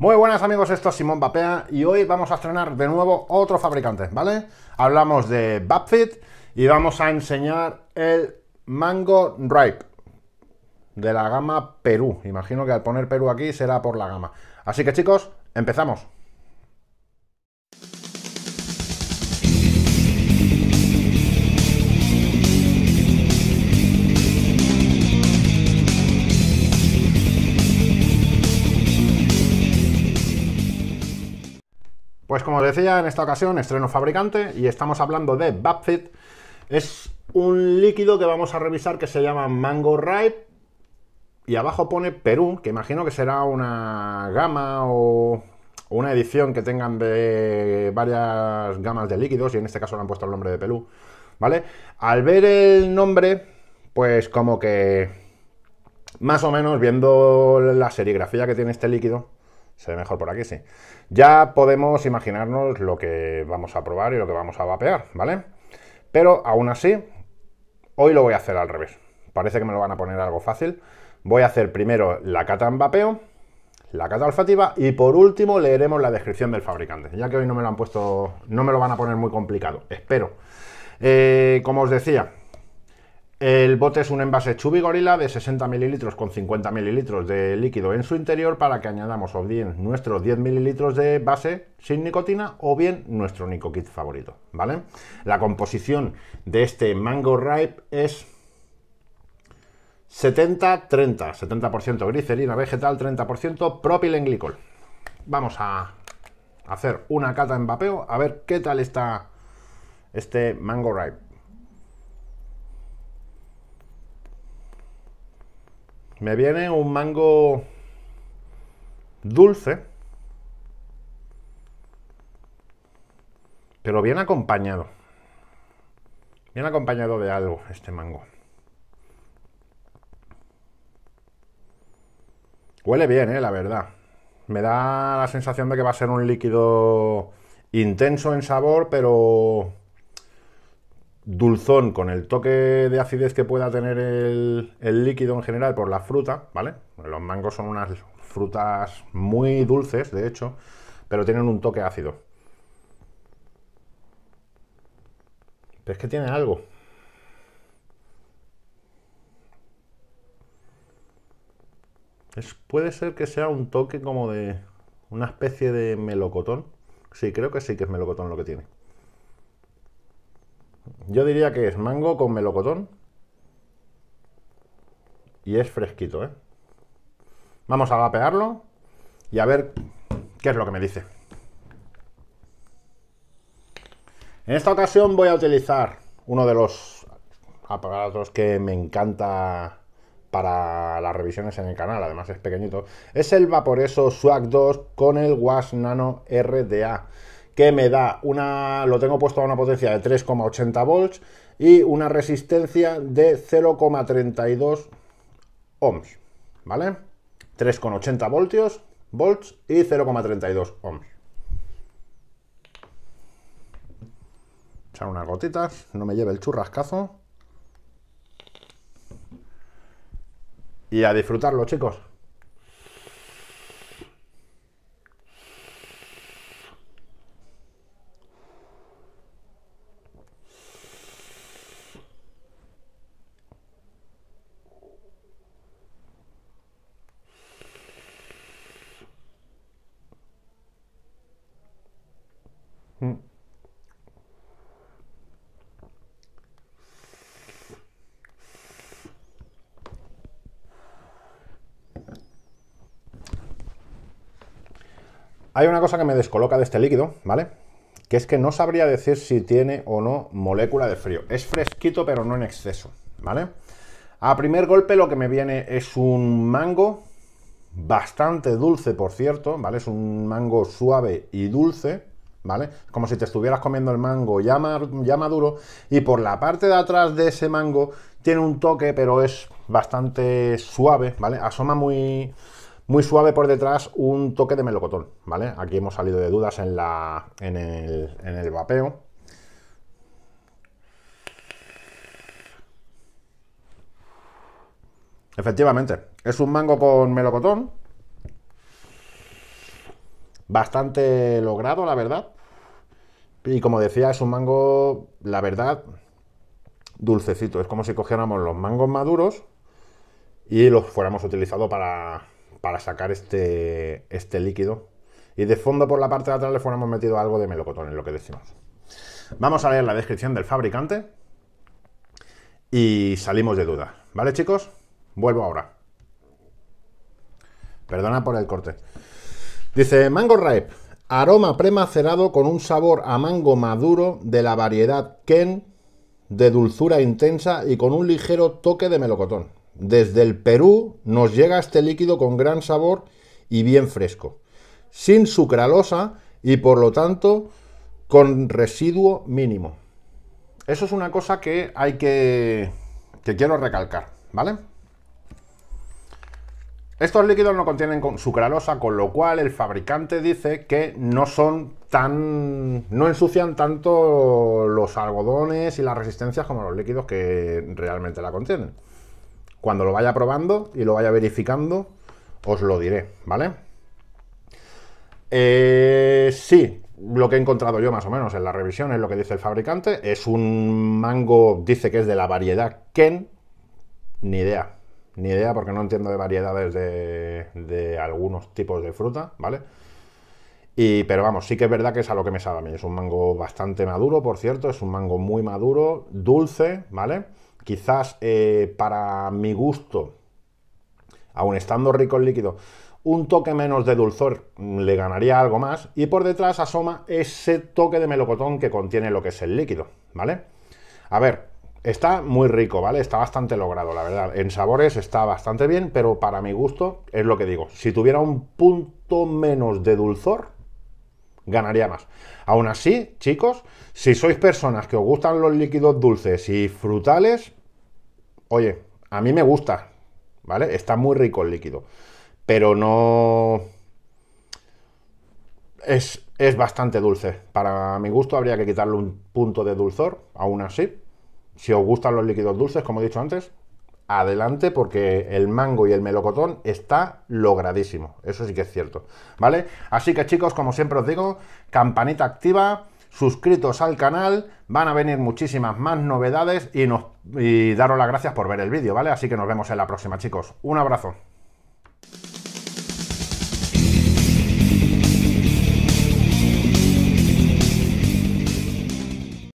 Muy buenas amigos, esto es Simón Bapea y hoy vamos a estrenar de nuevo otro fabricante, ¿vale? Hablamos de Babfit y vamos a enseñar el Mango Ripe de la gama Perú. Imagino que al poner Perú aquí será por la gama. Así que chicos, empezamos. Pues como decía, en esta ocasión estreno fabricante y estamos hablando de Bapfit. Es un líquido que vamos a revisar que se llama Mango Ripe y abajo pone Perú, que imagino que será una gama o una edición que tengan de varias gamas de líquidos y en este caso le han puesto el nombre de Perú, ¿vale? Al ver el nombre, pues como que más o menos viendo la serigrafía que tiene este líquido, se ve mejor por aquí, sí. Ya podemos imaginarnos lo que vamos a probar y lo que vamos a vapear, ¿vale? Pero aún así, hoy lo voy a hacer al revés. Parece que me lo van a poner algo fácil. Voy a hacer primero la cata en vapeo, la cata olfativa y por último leeremos la descripción del fabricante, ya que hoy no me lo han puesto, no me lo van a poner muy complicado, espero. Eh, como os decía, el bote es un envase Chubby Gorilla de 60 ml con 50 ml de líquido en su interior para que añadamos o bien nuestros 10 ml de base sin nicotina o bien nuestro Nico Kit favorito, ¿vale? La composición de este Mango Ripe es 70-30, 70%, glicerina vegetal, 30% propilenglicol. Vamos a hacer una cata en vapeo a ver qué tal está este Mango Ripe. Me viene un mango dulce, pero bien acompañado. Bien acompañado de algo este mango. Huele bien, eh, la verdad. Me da la sensación de que va a ser un líquido intenso en sabor, pero dulzón con el toque de acidez que pueda tener el, líquido en general por la fruta, ¿vale? Los mangos son unas frutas muy dulces, de hecho, pero tienen un toque ácido. Pero es que tiene algo. Es, puede ser que sea un toque como de una especie de melocotón. Sí, creo que sí que es melocotón lo que tiene. Yo diría que es mango con melocotón. Y es fresquito, ¿eh? Vamos a vapearlo y a ver qué es lo que me dice. En esta ocasión voy a utilizar uno de los aparatos que me encanta para las revisiones en el canal, además es pequeñito. Es el Vaporeso Swag 2 con el Wash Nano RDA que me da una, lo tengo puesto a una potencia de 3,80 volts y una resistencia de 0,32 ohms, ¿vale? 3,80 voltios, volts y 0,32 ohms. Echar unas gotitas, no me lleve el churrascazo. Y a disfrutarlo, chicos. Hay una cosa que me descoloca de este líquido, ¿vale? Que es que no sabría decir si tiene o no molécula de frío. Es fresquito, pero no en exceso, ¿vale? A primer golpe lo que me viene es un mango, bastante dulce, por cierto, ¿vale? Es un mango suave y dulce, ¿vale? Como si te estuvieras comiendo el mango ya, ya maduro y por la parte de atrás de ese mango tiene un toque, pero es bastante suave, ¿vale? Asoma muy muy suave por detrás, un toque de melocotón, ¿vale? Aquí hemos salido de dudas en, la, en, el, en el vapeo. Efectivamente, es un mango con melocotón. Bastante logrado, la verdad. Y como decía, es un mango, la verdad, dulcecito. Es como si cogiéramos los mangos maduros y los fuéramos utilizado para, para sacar este, este líquido. Y de fondo por la parte de atrás le fuéramos metido algo de melocotón, en lo que decimos. Vamos a leer la descripción del fabricante y salimos de duda. ¿Vale, chicos? Vuelvo ahora. Perdona por el corte. Dice Mango Ripe, aroma premacerado con un sabor a mango maduro de la variedad Ken de dulzura intensa y con un ligero toque de melocotón. Desde el Perú nos llega este líquido con gran sabor y bien fresco, sin sucralosa y por lo tanto con residuo mínimo. Eso es una cosa que hay que que quiero recalcar, ¿vale? Estos líquidos no contienen sucralosa, con lo cual el fabricante dice que no son tan. no ensucian tanto los algodones y las resistencias como los líquidos que realmente la contienen. Cuando lo vaya probando y lo vaya verificando, os lo diré, ¿vale? Eh, sí, lo que he encontrado yo más o menos en la revisión es lo que dice el fabricante. Es un mango, dice que es de la variedad Ken. Ni idea, ni idea porque no entiendo de variedades de, algunos tipos de fruta, ¿vale? Y, pero vamos, sí que es verdad que es a lo que me sabe a mí. Es un mango bastante maduro, por cierto. Es un mango muy maduro, dulce, ¿vale? quizás eh, para mi gusto, aún estando rico en líquido, un toque menos de dulzor mm, le ganaría algo más y por detrás asoma ese toque de melocotón que contiene lo que es el líquido, ¿vale? A ver, está muy rico, ¿vale? Está bastante logrado, la verdad. En sabores está bastante bien, pero para mi gusto es lo que digo. Si tuviera un punto menos de dulzor, ganaría más. Aún así, chicos, si sois personas que os gustan los líquidos dulces y frutales, oye, a mí me gusta, ¿vale? Está muy rico el líquido, pero no... Es, es bastante dulce. Para mi gusto habría que quitarle un punto de dulzor, aún así. Si os gustan los líquidos dulces, como he dicho antes, adelante porque el mango y el melocotón está logradísimo. Eso sí que es cierto. ¿Vale? Así que chicos, como siempre os digo, campanita activa suscritos al canal, van a venir muchísimas más novedades y, nos, daros las gracias por ver el vídeo, ¿vale? Así que nos vemos en la próxima, chicos. Un abrazo.